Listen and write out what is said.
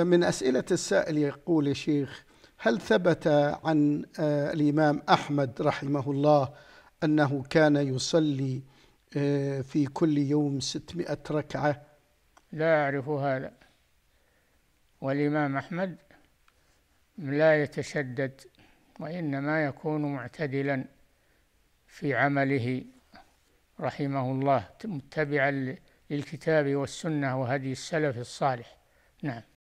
من أسئلة السائل يقول يا شيخ هل ثبت عن آه، الإمام أحمد رحمه الله أنه كان يصلي آه، في كل يوم ستمائة ركعة لا أعرف هذا والإمام أحمد لا يتشدد وإنما يكون معتدلا في عمله رحمه الله متبعا للكتاب والسنة وهدي السلف الصالح نعم